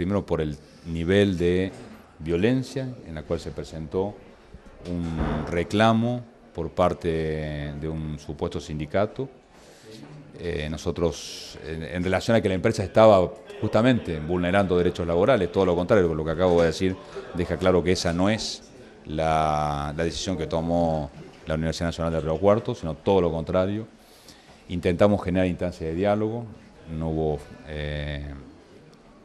primero por el nivel de violencia en la cual se presentó un reclamo por parte de un supuesto sindicato. Eh, nosotros, en, relación a que la empresa estaba justamente vulnerando derechos laborales, todo lo contrario, lo que acabo de decir deja claro que esa no es la, decisión que tomó la Universidad Nacional de Río Cuarto, sino todo lo contrario. Intentamos generar instancias de diálogo, no hubo... Eh,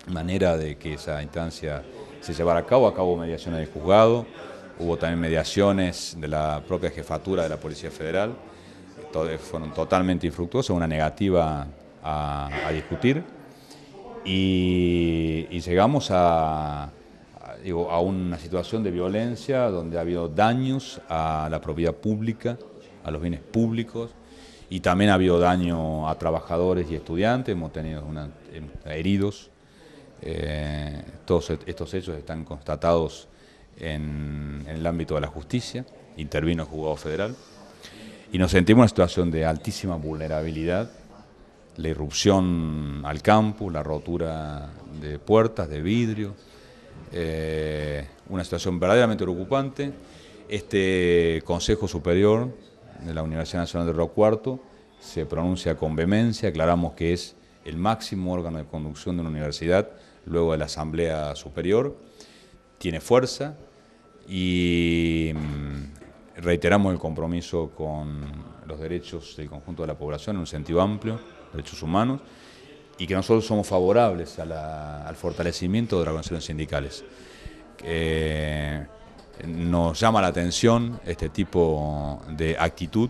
manera de que esa instancia se llevara a cabo. cabo mediaciones del juzgado, hubo también mediaciones de la propia jefatura de la Policía Federal, fueron totalmente infructuosas, una negativa a, discutir. Y, llegamos a, una situación de violencia donde ha habido daños a la propiedad pública, a los bienes públicos, y también ha habido daño a trabajadores y estudiantes, hemos tenido heridos eh, todos e-, estos hechos están constatados en, el ámbito de la justicia, intervino el juzgado federal, y nos sentimos en una situación de altísima vulnerabilidad, la irrupción al campus, la rotura de puertas, de vidrio, eh, una situación verdaderamente preocupante. Este Consejo Superior de la Universidad Nacional de Río Cuarto se pronuncia con vehemencia, aclaramos que es el máximo órgano de conducción de una universidad luego de la Asamblea Superior, tiene fuerza y mm, reiteramos el compromiso con los derechos del conjunto de la población en un sentido amplio, derechos humanos, y que nosotros somos favorables al fortalecimiento de las organizaciones sindicales. Eh, nos llama la atención este tipo de actitud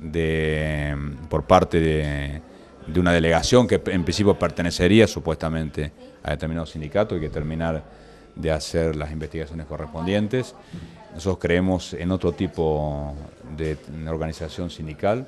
de, mm, por parte de de una delegación que en principio pertenecería supuestamente a determinado sindicato, y que terminar de hacer las investigaciones correspondientes. Nosotros creemos en otro tipo de organización sindical.